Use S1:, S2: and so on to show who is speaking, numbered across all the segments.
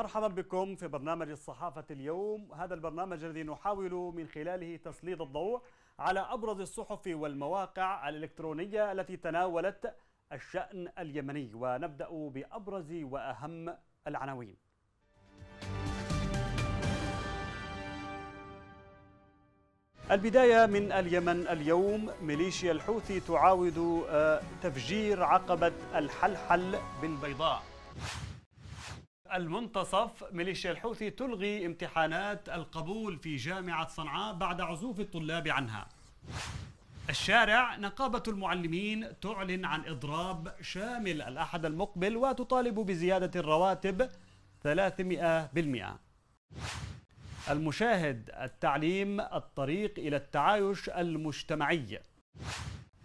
S1: مرحبا بكم في برنامج الصحافة اليوم هذا البرنامج الذي نحاول من خلاله تسليط الضوء على أبرز الصحف والمواقع الإلكترونية التي تناولت الشأن اليمني ونبدأ بأبرز وأهم العناوين البداية من اليمن اليوم ميليشيا الحوثي تعاود آه، تفجير عقبة الحلحل بالبيضاء المنتصف ميليشيا الحوثي تلغي امتحانات القبول في جامعة صنعاء بعد عزوف الطلاب عنها الشارع نقابة المعلمين تعلن عن إضراب شامل الأحد المقبل وتطالب بزيادة الرواتب 300% المشاهد التعليم الطريق إلى التعايش المجتمعي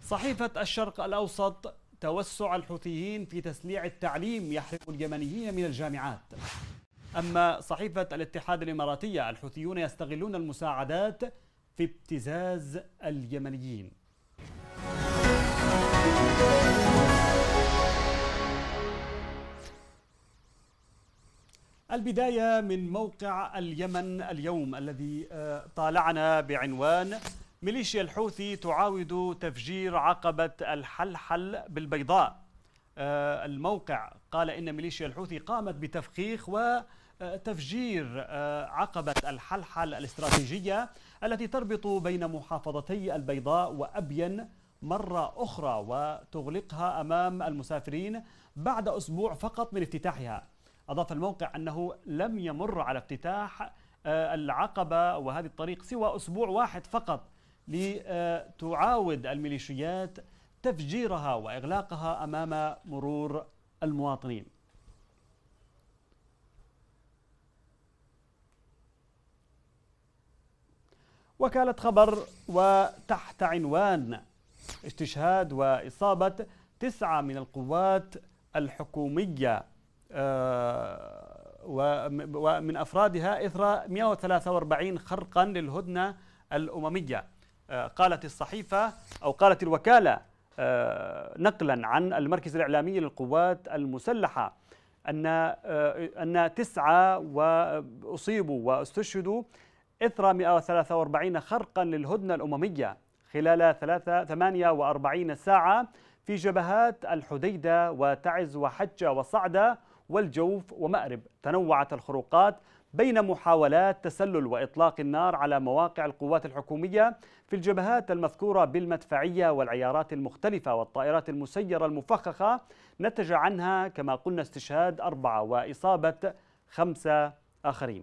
S1: صحيفة الشرق الأوسط توسع الحوثيين في تسليع التعليم يحرم اليمنيين من الجامعات أما صحيفة الاتحاد الإماراتية الحوثيون يستغلون المساعدات في ابتزاز اليمنيين البداية من موقع اليمن اليوم الذي آه، طالعنا بعنوان ميليشيا الحوثي تعاود تفجير عقبة الحلحل بالبيضاء آه، الموقع قال إن ميليشيا الحوثي قامت بتفخيخ وتفجير آه، عقبة الحلحل الاستراتيجية التي تربط بين محافظتي البيضاء وأبين مرة أخرى وتغلقها أمام المسافرين بعد أسبوع فقط من افتتاحها أضاف الموقع أنه لم يمر على افتتاح آه، العقبة وهذه الطريق سوى أسبوع واحد فقط لتعاود الميليشيات تفجيرها واغلاقها امام مرور المواطنين. وكالة خبر وتحت عنوان استشهاد وإصابة تسعة من القوات الحكومية آه، ومن أفرادها إثر 143 خرقا للهدنة الأممية آه، قالت الصحيفة أو قالت الوكالة آه، نقلا عن المركز الإعلامي للقوات المسلحة أن آه، أن تسعة أصيبوا واستشهدوا إثر 143 خرقا للهدنة الأممية خلال 48 ساعة في جبهات الحديدة وتعز وحجة وصعدة والجوف ومأرب تنوعت الخروقات بين محاولات تسلل وإطلاق النار على مواقع القوات الحكومية في الجبهات المذكورة بالمدفعية والعيارات المختلفة والطائرات المسيرة المفخخة نتج عنها كما قلنا استشهاد أربعة وإصابة خمسة آخرين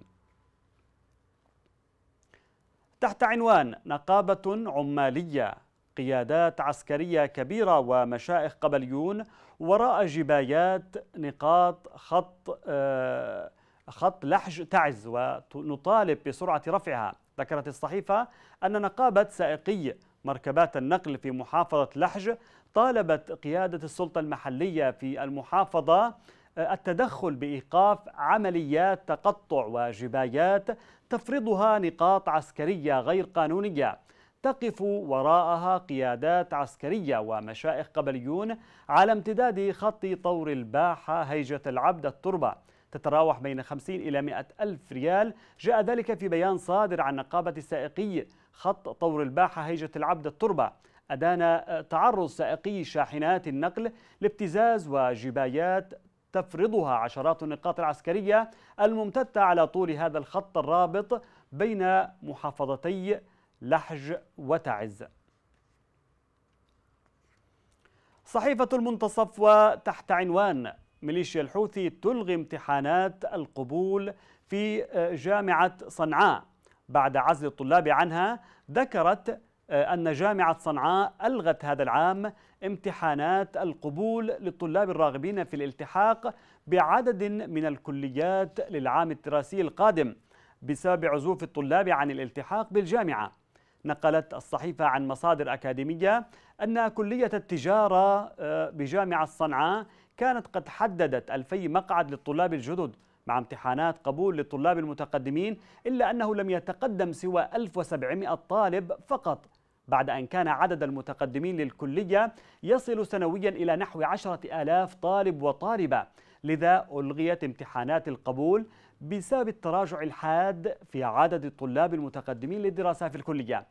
S1: تحت عنوان نقابة عمالية قيادات عسكرية كبيرة ومشائخ قبليون وراء جبايات نقاط خط آه خط لحج تعز ونطالب بسرعة رفعها ذكرت الصحيفة أن نقابة سائقي مركبات النقل في محافظة لحج طالبت قيادة السلطة المحلية في المحافظة آه، التدخل بإيقاف عمليات تقطع وجبايات تفرضها نقاط عسكرية غير قانونية تقف وراءها قيادات عسكرية ومشائخ قبليون على امتداد خط طور الباحة هيجة العبد التربة تتراوح بين 50 إلى 100 ألف ريال جاء ذلك في بيان صادر عن نقابة السائقي خط طور الباحة هيجة العبد التربة أدان تعرض سائقي شاحنات النقل لابتزاز وجبايات تفرضها عشرات النقاط العسكرية الممتدة على طول هذا الخط الرابط بين محافظتي لحج وتعز صحيفة المنتصف وتحت عنوان ميليشيا الحوثي تلغي امتحانات القبول في جامعة صنعاء بعد عزل الطلاب عنها ذكرت أن جامعة صنعاء ألغت هذا العام امتحانات القبول للطلاب الراغبين في الالتحاق بعدد من الكليات للعام الدراسي القادم بسبب عزوف الطلاب عن الالتحاق بالجامعة نقلت الصحيفة عن مصادر أكاديمية أن كلية التجارة آه، بجامعة صنعاء كانت قد حددت ألفي مقعد للطلاب الجدد مع امتحانات قبول للطلاب المتقدمين إلا أنه لم يتقدم سوى 1700 طالب فقط بعد أن كان عدد المتقدمين للكلية يصل سنويا إلى نحو عشرة آلاف طالب وطالبة لذا ألغيت امتحانات القبول بسبب التراجع الحاد في عدد الطلاب المتقدمين للدراسة في الكلية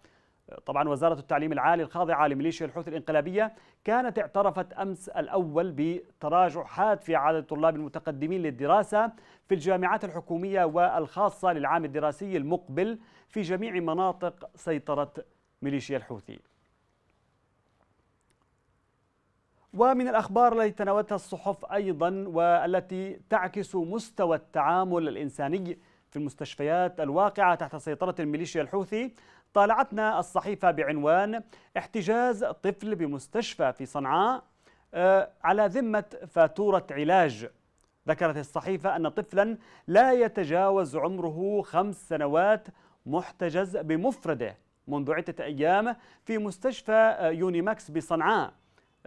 S1: طبعا وزارة التعليم العالي الخاضعة لميليشيا الحوثي الإنقلابية كانت اعترفت أمس الأول بتراجع حاد في عدد الطلاب المتقدمين للدراسة في الجامعات الحكومية والخاصة للعام الدراسي المقبل في جميع مناطق سيطرة ميليشيا الحوثي ومن الأخبار التي تناولتها الصحف أيضا والتي تعكس مستوى التعامل الإنساني في المستشفيات الواقعة تحت سيطرة الميليشيا الحوثي طالعتنا الصحيفة بعنوان احتجاز طفل بمستشفى في صنعاء آه، على ذمة فاتورة علاج ذكرت الصحيفة أن طفلا لا يتجاوز عمره خمس سنوات محتجز بمفرده منذ عدة أيام في مستشفى آه، يونيماكس بصنعاء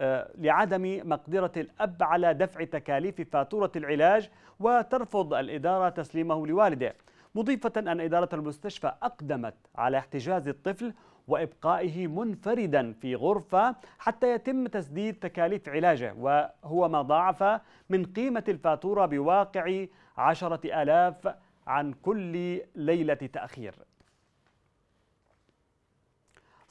S1: آه، لعدم مقدرة الأب على دفع تكاليف فاتورة العلاج وترفض الإدارة تسليمه لوالده مضيفة أن إدارة المستشفى أقدمت على احتجاز الطفل وإبقائه منفردا في غرفة حتى يتم تسديد تكاليف علاجه وهو ما ضاعف من قيمة الفاتورة بواقع عشرة آلاف عن كل ليلة تأخير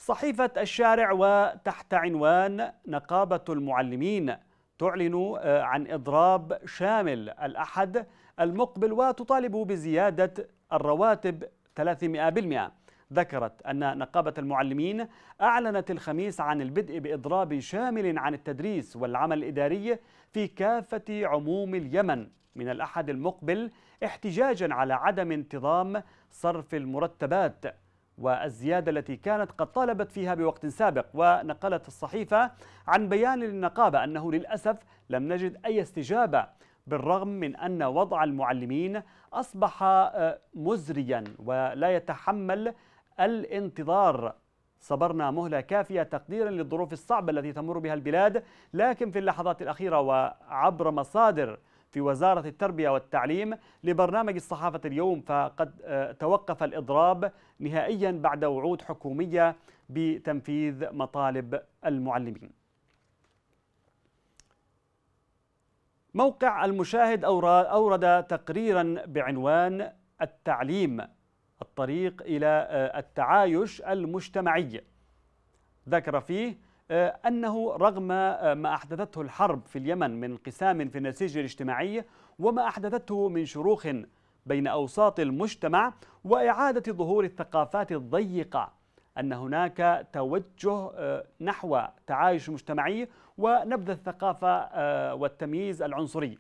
S1: صحيفة الشارع وتحت عنوان نقابة المعلمين تعلن آه، عن إضراب شامل الأحد المقبل وتطالب بزيادة الرواتب 300% ذكرت أن نقابة المعلمين أعلنت الخميس عن البدء بإضراب شامل عن التدريس والعمل الإداري في كافة عموم اليمن من الأحد المقبل احتجاجا على عدم انتظام صرف المرتبات والزيادة التي كانت قد طالبت فيها بوقت سابق ونقلت الصحيفة عن بيان للنقابة أنه للأسف لم نجد أي استجابة بالرغم من أن وضع المعلمين أصبح آه، مزريا ولا يتحمل الانتظار صبرنا مهلة كافية تقديرا للظروف الصعبة التي تمر بها البلاد لكن في اللحظات الأخيرة وعبر مصادر في وزارة التربية والتعليم لبرنامج الصحافة اليوم فقد آه، توقف الإضراب نهائيا بعد وعود حكومية بتنفيذ مطالب المعلمين موقع المشاهد أورد تقريرا بعنوان التعليم الطريق إلى آه، التعايش المجتمعي ذكر فيه آه، أنه رغم آه، ما أحدثته الحرب في اليمن من انقسام في النسيج الاجتماعي وما أحدثته من شروخ بين أوساط المجتمع وإعادة ظهور الثقافات الضيقة أن هناك توجه آه، نحو تعايش مجتمعي ونبذ الثقافة والتمييز العنصري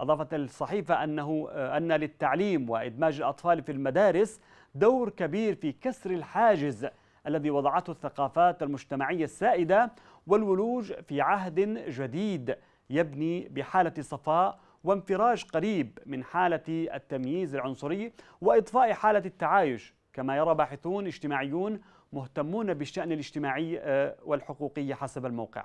S1: أضافت الصحيفة أنه أن للتعليم وإدماج الأطفال في المدارس دور كبير في كسر الحاجز الذي وضعته الثقافات المجتمعية السائدة والولوج في عهد جديد يبني بحالة صفاء وانفراج قريب من حالة التمييز العنصري وإضفاء حالة التعايش كما يرى باحثون اجتماعيون مهتمون بالشأن الاجتماعي آه، والحقوقي حسب الموقع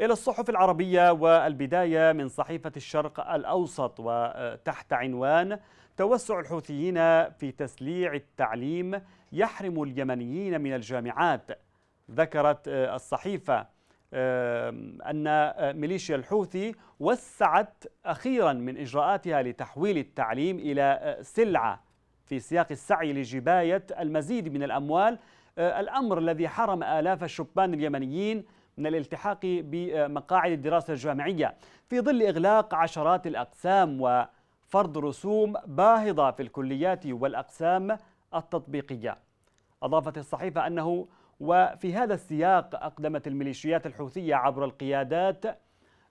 S1: إلى الصحف العربية والبداية من صحيفة الشرق الأوسط وتحت عنوان توسع الحوثيين في تسليع التعليم يحرم اليمنيين من الجامعات ذكرت آه، الصحيفة أن آه، ميليشيا الحوثي وسعت أخيرا من إجراءاتها لتحويل التعليم إلى آه، سلعة في سياق السعي لجباية المزيد من الأموال الأمر الذي حرم آلاف الشبان اليمنيين من الالتحاق بمقاعد الدراسة الجامعية في ظل إغلاق عشرات الأقسام وفرض رسوم باهظة في الكليات والأقسام التطبيقية أضافت الصحيفة أنه وفي هذا السياق أقدمت الميليشيات الحوثية عبر القيادات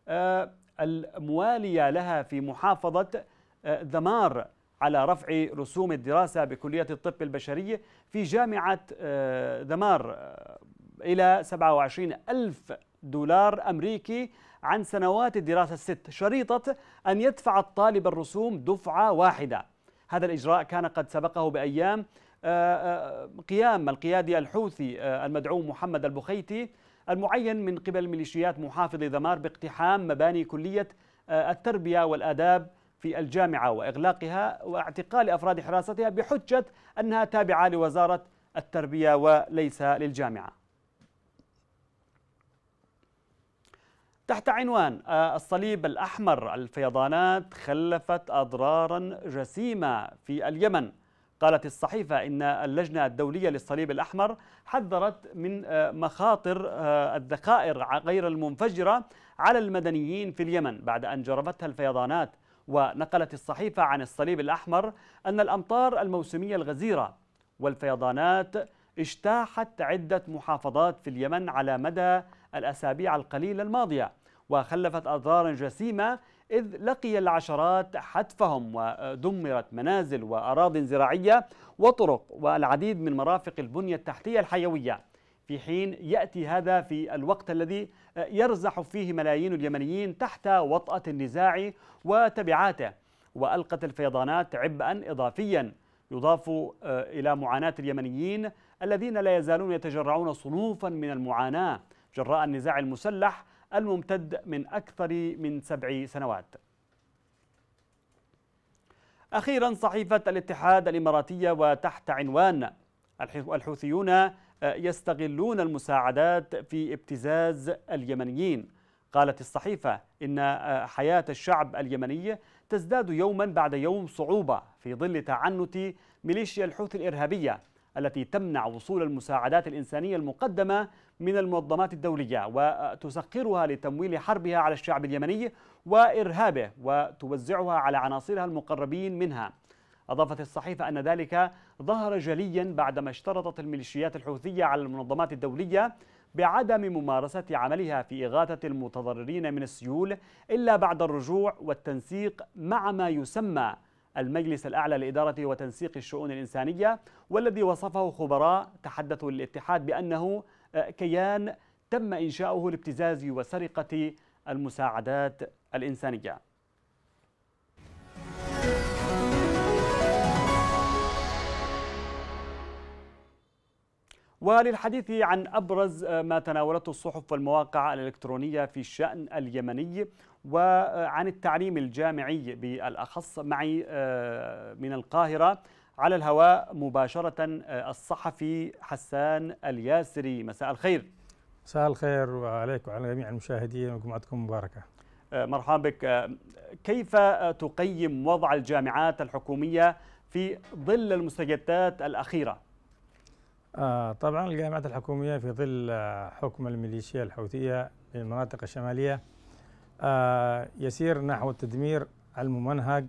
S1: آه، الموالية لها في محافظة آه، ذمار على رفع رسوم الدراسة بكلية الطب البشري في جامعة آه، ذمار إلى 27 ألف دولار أمريكي عن سنوات الدراسة الست شريطة أن يدفع الطالب الرسوم دفعة واحدة هذا الإجراء كان قد سبقه بأيام آه، آه، قيام القيادي الحوثي آه، المدعوم محمد البخيتي المعين من قبل ميليشيات محافظ ذمار باقتحام مباني كلية التربية والآداب في الجامعة وإغلاقها واعتقال أفراد حراستها بحجة أنها تابعة لوزارة التربية وليس للجامعة تحت عنوان آه، الصليب الأحمر الفيضانات خلفت أضرارا جسيمة في اليمن قالت الصحيفة إن اللجنة الدولية للصليب الأحمر حذرت من آه، مخاطر آه، الذخائر غير المنفجرة على المدنيين في اليمن بعد أن جرفتها الفيضانات ونقلت الصحيفة عن الصليب الأحمر أن الأمطار الموسمية الغزيرة والفيضانات اجتاحت عدة محافظات في اليمن على مدى الأسابيع القليلة الماضية وخلفت أضرارا جسيمة إذ لقي العشرات حتفهم ودمرت منازل وأراضي زراعية وطرق والعديد من مرافق البنية التحتية الحيوية في حين يأتي هذا في الوقت الذي يرزح فيه ملايين اليمنيين تحت وطأة النزاع وتبعاته وألقت الفيضانات عبئا إضافيا يضاف إلى معاناة اليمنيين الذين لا يزالون يتجرعون صنوفا من المعاناة جراء النزاع المسلح الممتد من أكثر من سبع سنوات أخيرا صحيفة الاتحاد الإماراتية وتحت عنوان الحوثيون يستغلون المساعدات في ابتزاز اليمنيين قالت الصحيفة إن حياة الشعب اليمني تزداد يوما بعد يوم صعوبة في ظل تعنت ميليشيا الحوثي الإرهابية التي تمنع وصول المساعدات الإنسانية المقدمة من المنظمات الدولية وتسخرها لتمويل حربها على الشعب اليمني وإرهابه وتوزعها على عناصرها المقربين منها أضافت الصحيفة أن ذلك ظهر جليا بعدما اشترطت الميليشيات الحوثية على المنظمات الدولية بعدم ممارسة عملها في إغاثة المتضررين من السيول إلا بعد الرجوع والتنسيق مع ما يسمى المجلس الأعلى لإدارة وتنسيق الشؤون الإنسانية والذي وصفه خبراء تحدثوا للاتحاد بأنه كيان تم إنشاؤه لابتزاز وسرقة المساعدات الإنسانية وللحديث عن أبرز ما تناولته الصحف والمواقع الإلكترونية في الشأن اليمني وعن التعليم الجامعي بالأخص معي آه، من القاهرة على الهواء مباشرة آه، الصحفي حسان الياسري مساء الخير
S2: مساء الخير وعليك وعلى جميع المشاهدين وجمعتكم
S1: مباركة آه، مرحبا بك آه، كيف تقيم وضع الجامعات الحكومية في ظل المستجدات الأخيرة؟
S2: طبعا الجامعات الحكومية في ظل حكم الميليشيا الحوثية في المناطق الشمالية يسير نحو التدمير الممنهج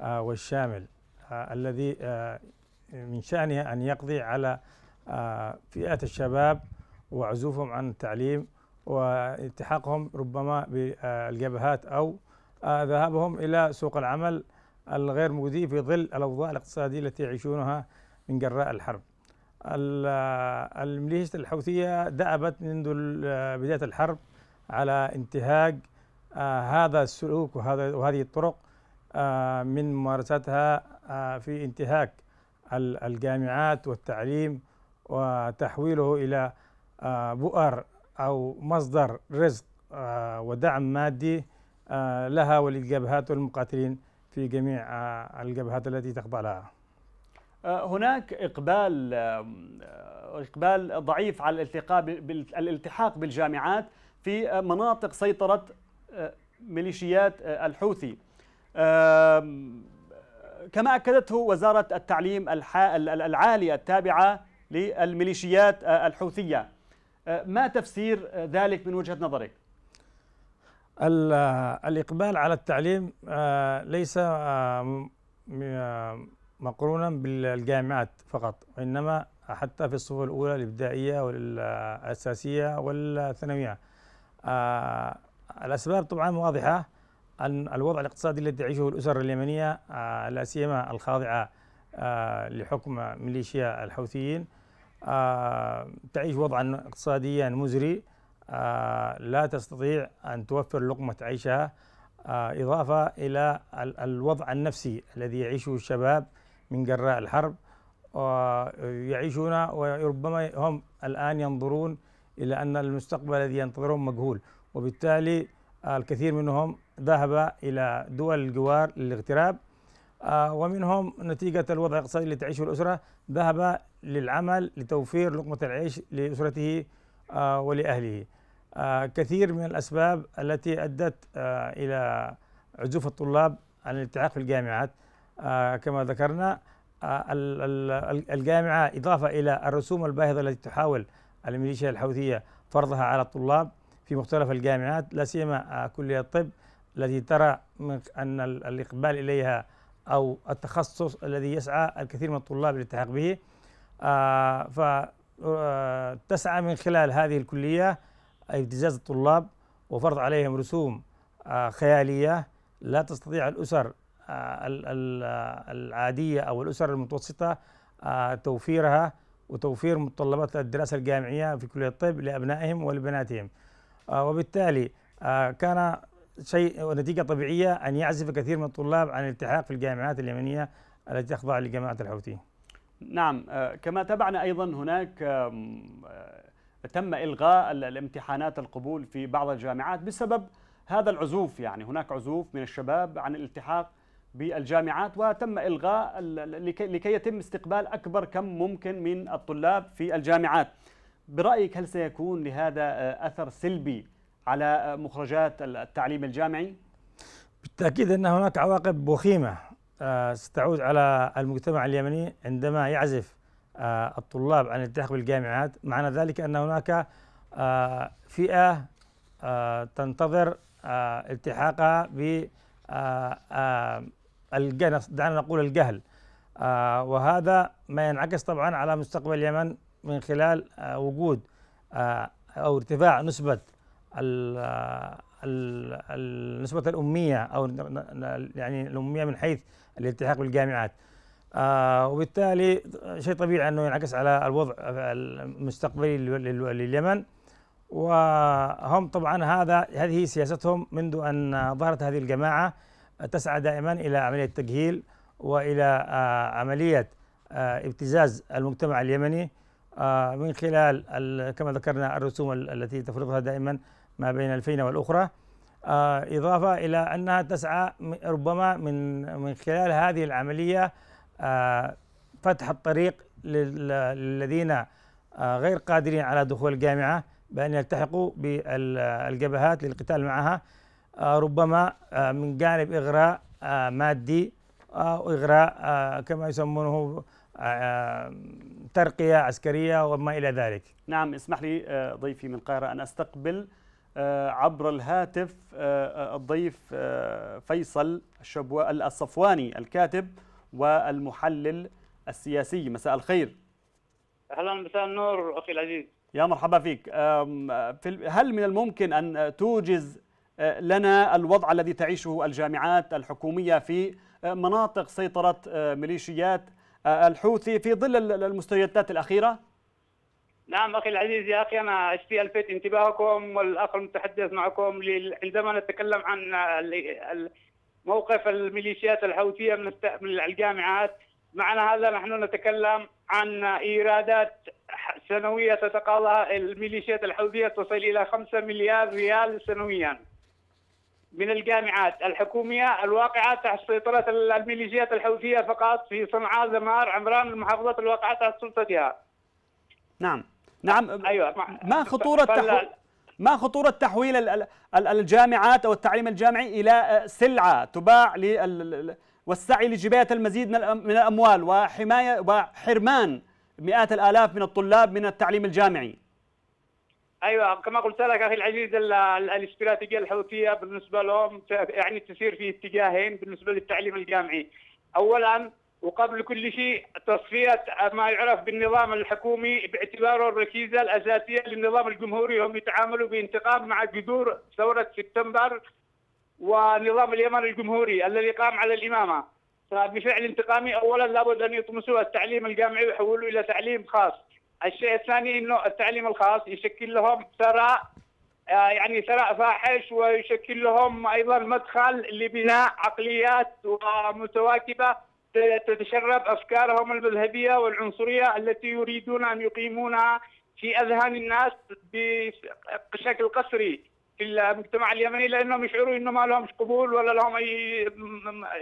S2: والشامل آه، الذي آه، من شأنه أن يقضي على آه، فئة الشباب وعزوفهم عن التعليم والتحاقهم ربما بالجبهات أو ذهابهم إلى سوق العمل الغير مجدي في ظل الأوضاع الاقتصادية التي يعيشونها من جراء الحرب الميليشيات الحوثية دأبت منذ بداية الحرب على انتهاك هذا السلوك وهذا وهذه الطرق آه، من ممارستها آه، في انتهاك الجامعات والتعليم وتحويله إلى آه، بؤر أو مصدر رزق ودعم مادي لها وللجبهات والمقاتلين في جميع الجبهات التي تخضع لها
S1: هناك إقبال إقبال ضعيف على الالتقاء الالتحاق بالجامعات في مناطق سيطرة ميليشيات الحوثي كما أكدته وزارة التعليم العالي التابعة للميليشيات آه، الحوثية آه، ما تفسير ذلك من وجهة نظرك؟
S2: الإقبال على التعليم آه، ليس مقرونا بالجامعات فقط وإنما حتى في الصفوف الأولى الإبداعية والأساسية والثانوية الأسباب طبعا واضحة الوضع الاقتصادي الذي تعيشه الأسر اليمنية آه، لا سيما الخاضعة آه، لحكم ميليشيا الحوثيين آه، تعيش وضعا اقتصاديا مزري لا تستطيع أن توفر لقمة عيشها إضافة إلى الوضع النفسي الذي يعيشه الشباب من جراء الحرب يعيشون وربما هم الآن ينظرون إلى أن المستقبل الذي ينتظرهم مجهول وبالتالي الكثير منهم ذهب إلى دول الجوار للاغتراب آه، ومنهم نتيجة الوضع الاقتصادي اللي تعيشه الأسرة ذهب للعمل لتوفير لقمة العيش لأسرته آه، ولأهله آه، كثير من الأسباب التي أدت إلى عزوف الطلاب عن الالتحاق في الجامعات كما ذكرنا الجامعة إضافة إلى الرسوم الباهظة التي تحاول الميليشيا الحوثية فرضها على الطلاب في مختلف الجامعات لا سيما كلية الطب التي ترى أن الإقبال إليها أو التخصص الذي يسعى الكثير من الطلاب للتحق به آه، فتسعى آه، من خلال هذه الكلية ابتزاز الطلاب وفرض عليهم رسوم آه، خيالية لا تستطيع الأسر العادية أو الأسر المتوسطة توفيرها وتوفير متطلبات الدراسة الجامعية في كلية الطب لأبنائهم ولبناتهم وبالتالي كان شيء ونتيجة طبيعية أن يعزف كثير من الطلاب عن الالتحاق في الجامعات اليمنية التي تخضع لجماعة الحوثي
S1: نعم آه، كما تابعنا أيضا هناك آه، تم إلغاء الامتحانات القبول في بعض الجامعات بسبب هذا العزوف يعني هناك عزوف من الشباب عن الالتحاق بالجامعات وتم إلغاء لكي يتم استقبال أكبر كم ممكن من الطلاب في الجامعات برأيك هل سيكون لهذا آه، أثر سلبي على مخرجات التعليم الجامعي؟
S2: بالتأكيد أن هناك عواقب وخيمة آه، ستعود على المجتمع اليمني عندما يعزف آه، الطلاب عن الالتحاق بالجامعات معنى ذلك أن هناك آه، فئة تنتظر التحاقها ب دعنا نقول الجهل وهذا ما ينعكس طبعا على مستقبل اليمن من خلال وجود او ارتفاع نسبه النسبة الأمية أو يعني الأمية من حيث الالتحاق بالجامعات آه، وبالتالي شيء طبيعي أنه ينعكس على الوضع المستقبلي لليمن وهم طبعا هذا هذه سياستهم منذ أن ظهرت هذه الجماعة تسعى دائما إلى عملية تجهيل وإلى آه، عملية آه، ابتزاز المجتمع اليمني من خلال كما ذكرنا الرسوم التي تفرضها دائما ما بين الفينة والأخرى آه، إضافة إلى أنها تسعى ربما من من خلال هذه العملية آه، فتح الطريق للذين آه، غير قادرين على دخول الجامعة بأن يلتحقوا بالجبهات للقتال معها ربما من جانب إغراء مادي أو إغراء كما يسمونه ترقية عسكرية وما إلى ذلك
S1: نعم اسمح لي ضيفي من القاهرة أن أستقبل آه، عبر الهاتف آه، آه، الضيف فيصل الشبوة الصفواني الكاتب والمحلل السياسي مساء الخير
S3: اهلا مساء النور اخي العزيز
S1: يا مرحبا فيك هل من الممكن ان توجز لنا الوضع الذي تعيشه الجامعات الحكوميه في مناطق سيطره ميليشيات الحوثي في ظل المستجدات الاخيره
S3: نعم أخي العزيز يا أخي أنا أشتي ألفت انتباهكم والأخ المتحدث معكم عندما نتكلم عن موقف الميليشيات الحوثية من الجامعات معنى هذا نحن نتكلم عن إيرادات سنوية تتقاضى الميليشيات الحوثية تصل إلى 5 مليار ريال سنويا من الجامعات الحكومية الواقعة تحت سيطرة الميليشيات الحوثية فقط في صنعاء زمار عمران المحافظات الواقعة تحت سلطتها
S1: نعم نعم ايوه ما خطوره تحو... ما خطوره تحويل الجامعات او التعليم الجامعي الى آه، سلعه تباع لل... والسعي لجبايه المزيد من الاموال وحمايه وحرمان مئات الالاف من الطلاب من التعليم الجامعي
S3: ايوه كما قلت لك اخي العزيز الاستراتيجيه الحوثيه بالنسبه لهم يعني تسير في اتجاهين بالنسبه للتعليم الجامعي اولا وقبل كل شيء تصفية ما يعرف بالنظام الحكومي باعتباره الركيزة الأساسية للنظام الجمهوري هم يتعاملوا بانتقام مع جذور ثورة سبتمبر ونظام اليمن الجمهوري الذي قام على الإمامة فبفعل انتقامي أولا لابد أن يطمسوا التعليم الجامعي ويحولوا إلى تعليم خاص الشيء الثاني أنه التعليم الخاص يشكل لهم ثراء آه، يعني ثراء فاحش ويشكل لهم أيضا مدخل لبناء عقليات ومتواكبة تتشرب افكارهم المذهبيه والعنصريه التي يريدون ان يقيمونها في اذهان الناس بشكل قسري في المجتمع اليمني لانهم يشعروا انه ما لهمش قبول ولا لهم اي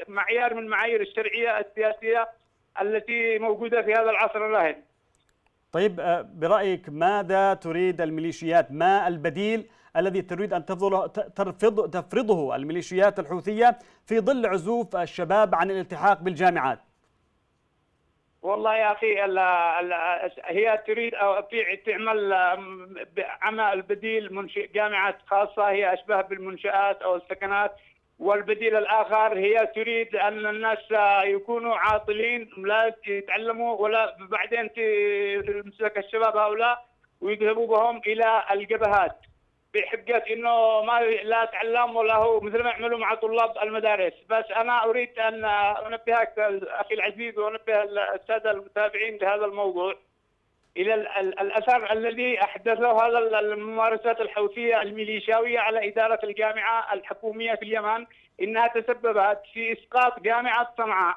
S3: معيار من معايير الشرعيه السياسيه التي موجوده في هذا العصر الراهن.
S1: طيب آه، برايك ماذا تريد الميليشيات؟ ما البديل الذي تريد أن ترفض تفرضه الميليشيات الحوثية في ظل عزوف الشباب عن الالتحاق بالجامعات
S3: والله يا اخي الـ الـ هي تريد أو تعمل عمل بديل منشئ جامعات خاصه هي اشبه بالمنشات او السكنات والبديل الاخر هي تريد ان الناس يكونوا عاطلين لا يتعلموا ولا بعدين تمسك الشباب هؤلاء ويذهبوا بهم الى الجبهات بحجه انه ما لا تعلم ولا هو مثل ما يعملوا مع طلاب المدارس، بس انا اريد ان انبهك اخي العزيز وانبه الساده المتابعين لهذا الموضوع الى الاثر الذي احدثه هذا الممارسات الحوثيه الميليشياويه على اداره الجامعه الحكوميه في اليمن انها تسببت في اسقاط جامعه صنعاء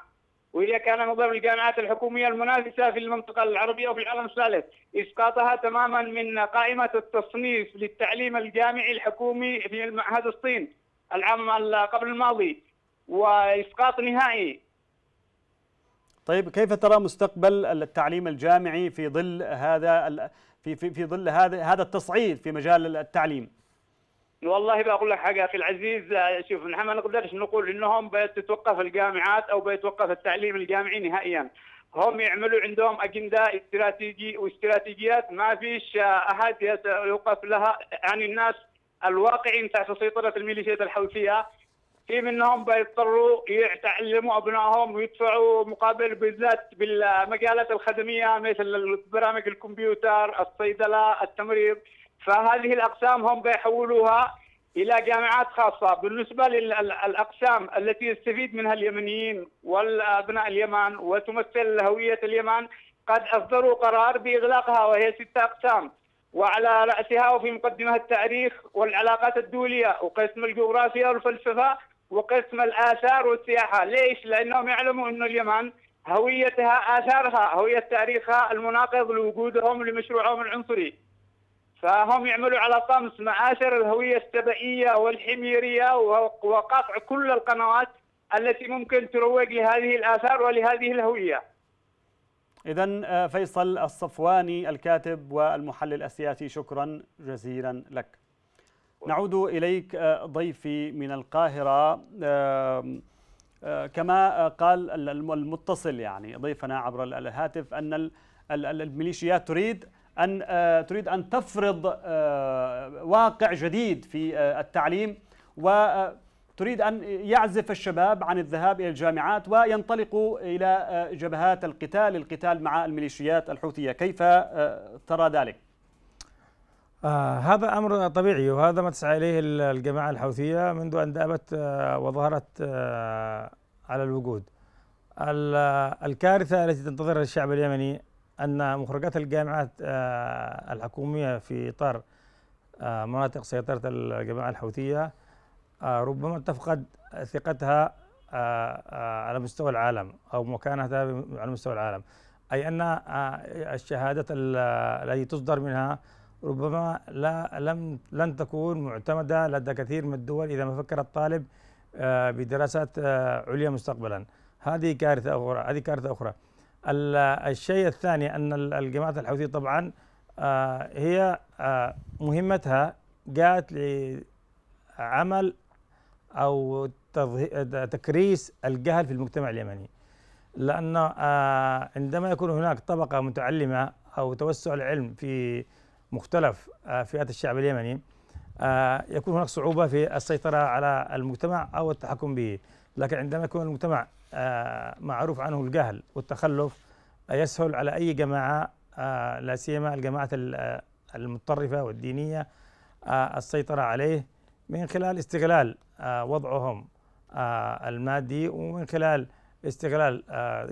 S3: وإذا كان ضمن الجامعات الحكومية المنافسة في المنطقة العربية وفي العالم الثالث إسقاطها تماما من قائمة التصنيف للتعليم الجامعي الحكومي في معهد الصين العام قبل الماضي وإسقاط نهائي
S1: طيب كيف ترى مستقبل التعليم الجامعي في ظل هذا في في في ظل هذا هذا التصعيد في مجال التعليم؟
S3: والله بقول لك حاجه اخي العزيز آه، شوف نحن ما نقدرش نقول انهم بتتوقف الجامعات او بيتوقف التعليم الجامعي نهائيا هم يعملوا عندهم اجنده استراتيجي واستراتيجيات ما فيش آه، احد يوقف لها يعني الناس الواقعين تحت سيطره الميليشيات الحوثيه في منهم بيضطروا يتعلموا ابنائهم ويدفعوا مقابل بالذات بالمجالات الخدميه مثل برامج الكمبيوتر، الصيدله، التمريض، فهذه الأقسام هم بيحولوها إلى جامعات خاصة بالنسبة للأقسام التي يستفيد منها اليمنيين وابناء اليمن وتمثل هوية اليمن قد أصدروا قرار بإغلاقها وهي ستة أقسام وعلى رأسها وفي مقدمها التاريخ والعلاقات الدولية وقسم الجغرافيا والفلسفة وقسم الآثار والسياحة ليش؟ لأنهم يعلموا أن اليمن هويتها آثارها هوية تاريخها المناقض لوجودهم لمشروعهم العنصري فهم يعملوا على طمس معاشر الهوية السبئية والحميرية وقطع كل القنوات التي ممكن تروج لهذه الآثار ولهذه الهوية
S1: إذا آه، فيصل الصفواني الكاتب والمحلل السياسي شكرا جزيلا لك نعود إليك آه، ضيفي من القاهرة آه، كما قال المتصل يعني ضيفنا عبر الهاتف أن الميليشيات تريد أن آه، تريد أن تفرض آه، واقع جديد في آه، التعليم وتريد أن يعزف الشباب عن الذهاب إلى الجامعات وينطلقوا إلى جبهات القتال القتال مع الميليشيات الحوثية كيف ترى ذلك؟
S2: آه هذا امر طبيعي وهذا ما تسعى اليه الجماعه الحوثيه منذ ان دابت آه وظهرت آه على الوجود. الكارثه التي تنتظرها الشعب اليمني أن مخرجات الجامعات آه، الحكومية في إطار آه، مناطق سيطرة الجماعة الحوثية آه، ربما تفقد ثقتها على مستوى العالم أو مكانتها على مستوى العالم أي أن الشهادات التي تصدر منها ربما لا لم لن تكون معتمدة لدى كثير من الدول إذا ما فكر الطالب بدراسات عليا مستقبلا هذه كارثة أخرى هذه كارثة أخرى الشيء الثاني أن الجماعة الحوثية طبعا آه، هي آه، مهمتها جاءت لعمل أو تكريس الجهل في المجتمع اليمني لأن آه، عندما يكون هناك طبقة متعلمة أو توسع العلم في مختلف فئات الشعب اليمني يكون هناك صعوبة في السيطرة على المجتمع أو التحكم به لكن عندما يكون المجتمع آه، معروف عنه الجهل والتخلف يسهل على أي جماعة آه، لا سيما الجماعة آه، المتطرفة والدينية السيطرة عليه من خلال استغلال وضعهم المادي ومن خلال استغلال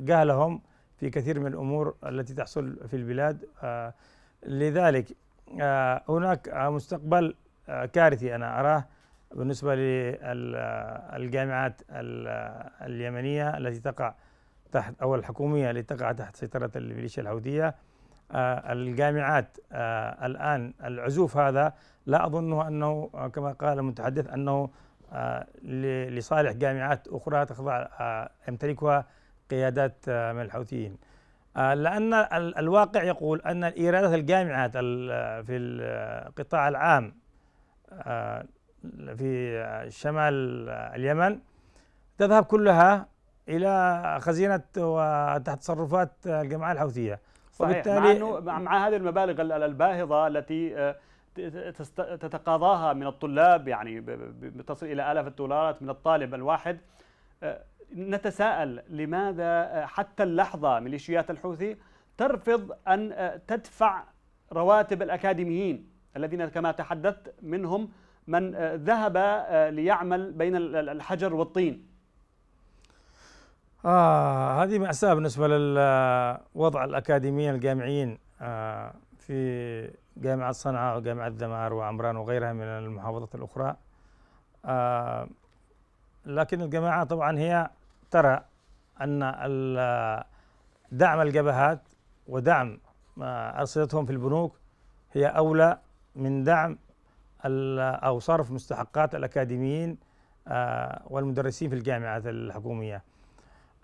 S2: جهلهم في كثير من الأمور التي تحصل في البلاد لذلك هناك مستقبل كارثي أنا أراه بالنسبة للجامعات اليمنية التي تقع تحت أو الحكومية التي تقع تحت سيطرة الميليشيا الحوثية آه، الجامعات آه، الآن العزوف هذا لا أظنه أنه كما قال المتحدث أنه آه، لصالح جامعات أخرى تخضع يمتلكها قيادات من الحوثيين لأن الواقع يقول أن إيرادات الجامعات في القطاع العام في شمال اليمن تذهب كلها الى خزينه وتحت تصرفات الجماعه الحوثيه صحيح وبالتالي مع, أنه
S1: مع هذه المبالغ الباهظه التي آه، تتقاضاها من الطلاب يعني تصل الى الاف الدولارات من الطالب الواحد آه، نتساءل لماذا آه، حتى اللحظه ميليشيات الحوثي ترفض ان تدفع رواتب الاكاديميين الذين كما تحدثت منهم من آه، ذهب آه، ليعمل بين الحجر والطين
S2: آه هذه مأساة بالنسبة للوضع الأكاديميين الجامعيين آه، في جامعة صنعاء وجامعة دمار وعمران وغيرها من المحافظات الأخرى لكن الجماعة طبعا هي ترى أن دعم الجبهات ودعم أرصدتهم في البنوك هي أولى من دعم أو صرف مستحقات الأكاديميين آه، والمدرسين في الجامعات الحكومية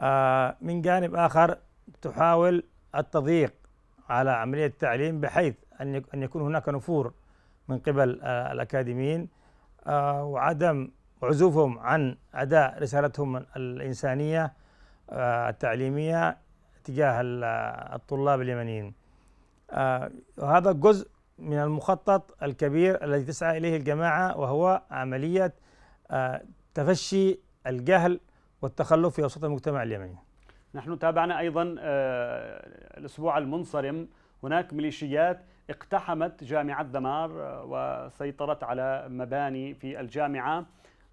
S2: آه، من جانب آخر تحاول التضييق على عملية التعليم بحيث أن يكون هناك نفور من قبل آه، الأكاديميين وعدم عزوفهم عن أداء رسالتهم الإنسانية التعليمية تجاه الطلاب اليمنيين وهذا جزء من المخطط الكبير الذي تسعى اليه الجماعه وهو عمليه آه، تفشي الجهل والتخلف في وسط المجتمع اليمني.
S1: نحن تابعنا ايضا آه، الاسبوع المنصرم هناك ميليشيات اقتحمت جامعه دمار آه، وسيطرت على مباني في الجامعه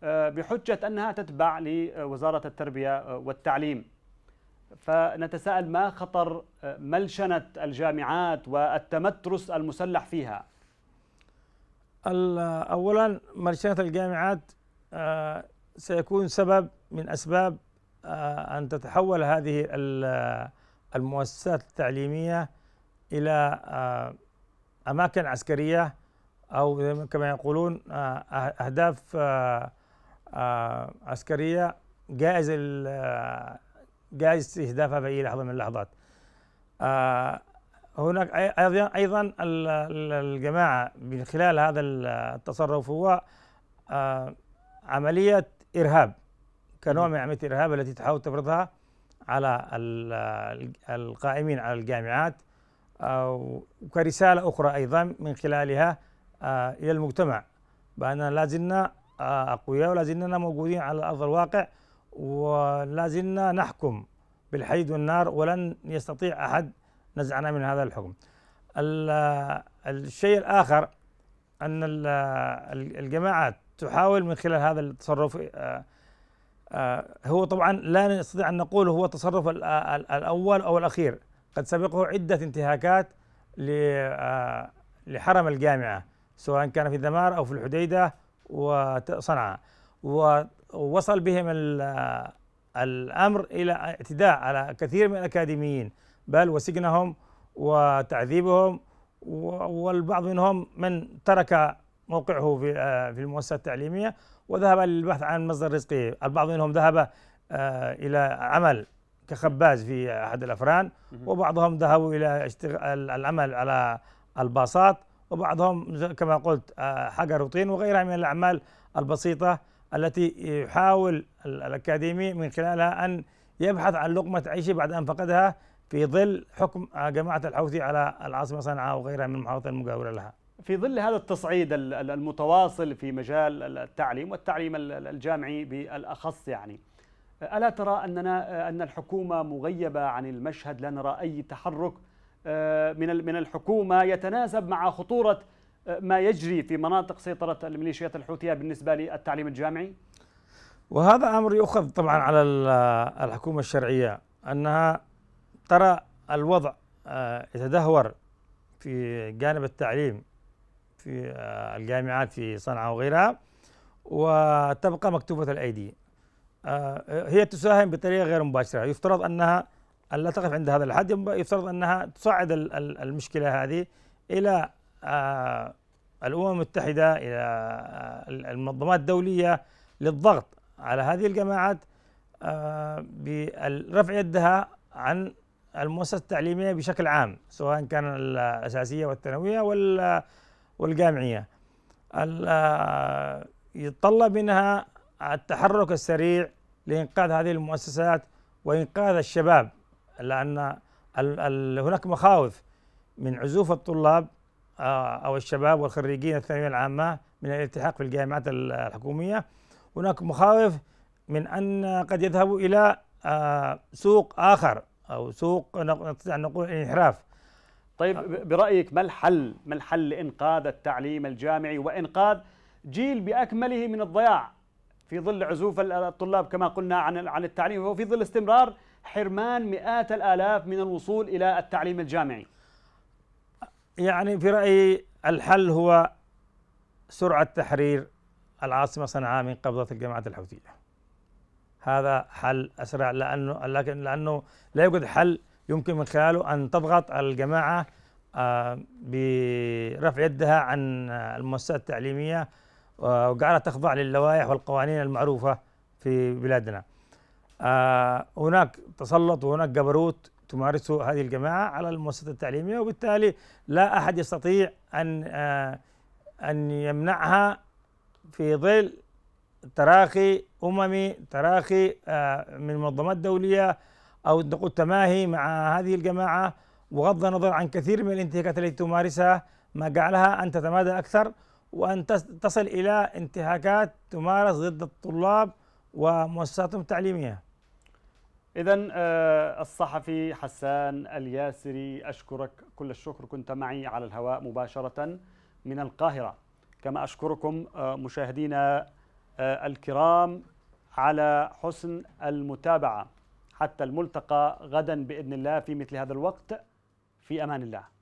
S1: بحجه انها تتبع لوزاره التربيه والتعليم. فنتساءل ما خطر آه، ملشنة الجامعات والتمترس المسلح فيها
S2: أولا ملشنة الجامعات آه، سيكون سبب من أسباب آه، أن تتحول هذه المؤسسات التعليمية إلى أماكن عسكرية أو كما يقولون أهداف عسكرية جائزة جايز استهدافها في اي لحظه من اللحظات آه، هناك ايضا ايضا الجماعه من خلال هذا التصرف هو آه، عمليه ارهاب كنوع من عمليه الارهاب التي تحاول تفرضها على القائمين على الجامعات آه، وكرساله اخرى ايضا من خلالها الى المجتمع باننا لا زلنا اقوياء ولا زلنا موجودين على ارض الواقع ولا زلنا نحكم بالحديد والنار ولن يستطيع أحد نزعنا من هذا الحكم الشيء الآخر أن الجماعات تحاول من خلال هذا التصرف آه، آه، هو طبعا لا نستطيع أن نقول هو التصرف الأول أو الأخير قد سبقه عدة انتهاكات آه، لحرم الجامعة سواء كان في ذمار أو في الحديدة وصنعاء ووصل بهم الأمر إلى اعتداء على كثير من الأكاديميين بل وسجنهم وتعذيبهم والبعض منهم من ترك موقعه في آه، في المؤسسة التعليمية وذهب للبحث عن مصدر رزقه البعض منهم ذهب آه، إلى عمل كخباز في أحد الأفران وبعضهم ذهبوا إلى العمل على الباصات وبعضهم كما قلت آه، حجر وطين وغيرها من الأعمال البسيطة التي يحاول الأكاديمي من خلالها أن يبحث عن لقمة عيشه بعد أن فقدها في ظل حكم جماعة الحوثي على العاصمة صنعاء وغيرها من المحافظات المجاورة
S1: لها في ظل هذا التصعيد المتواصل في مجال التعليم والتعليم الجامعي بالأخص يعني ألا ترى أننا أن الحكومة مغيبة عن المشهد لا نرى أي تحرك آه، من من الحكومة يتناسب مع خطورة ما يجري في مناطق سيطرة الميليشيات الحوثية بالنسبة للتعليم الجامعي؟
S2: وهذا أمر يؤخذ طبعا على الحكومة الشرعية أنها ترى الوضع آه، يتدهور في جانب التعليم في آه، الجامعات في صنعاء وغيرها وتبقى مكتوبة الأيدي آه، هي تساهم بطريقة غير مباشرة يفترض أنها لا تقف عند هذا الحد يفترض أنها تصعد المشكلة هذه إلى آه، الامم المتحده الى آه، المنظمات الدوليه للضغط على هذه الجماعات آه، برفع يدها عن المؤسسة التعليمية بشكل عام سواء كان الأساسية والثانوية والجامعية يتطلب منها التحرك السريع لإنقاذ هذه المؤسسات وإنقاذ الشباب لأن هناك مخاوف من عزوف الطلاب آه، أو الشباب والخريجين الثانوية العامة من الالتحاق في الجامعات الحكومية هناك مخاوف من أن قد يذهبوا إلى آه، سوق آخر
S1: أو سوق نستطيع أن نقول انحراف طيب برأيك ما الحل؟ ما الحل لإنقاذ التعليم الجامعي وإنقاذ جيل بأكمله من الضياع في ظل عزوف الطلاب كما قلنا عن عن التعليم وفي ظل استمرار حرمان مئات الآلاف من الوصول إلى التعليم الجامعي
S2: يعني في رأيي الحل هو سرعة تحرير العاصمة صنعاء من قبضة الجماعة الحوثية هذا حل أسرع لأنه لكن لأنه لا يوجد حل يمكن من خلاله أن تضغط الجماعة آه، برفع يدها عن المؤسسات التعليمية وجعلها تخضع للوائح والقوانين المعروفة في بلادنا آه، هناك تسلط وهناك جبروت تمارس هذه الجماعة على المؤسسة التعليمية وبالتالي لا أحد يستطيع أن آه، أن يمنعها في ظل تراخي أممي تراخي آه، من منظمات دولية أو نقول تماهي مع هذه الجماعة وغض النظر عن كثير من الانتهاكات التي تمارسها ما جعلها أن تتمادى أكثر وأن تصل إلى انتهاكات تمارس ضد الطلاب ومؤسساتهم التعليمية
S1: إذا آه، الصحفي حسان الياسري أشكرك كل الشكر كنت معي على الهواء مباشرة من القاهرة كما أشكركم آه، مشاهدينا آه، الكرام على حسن المتابعة حتى الملتقى غدا بإذن الله في مثل هذا الوقت في أمان الله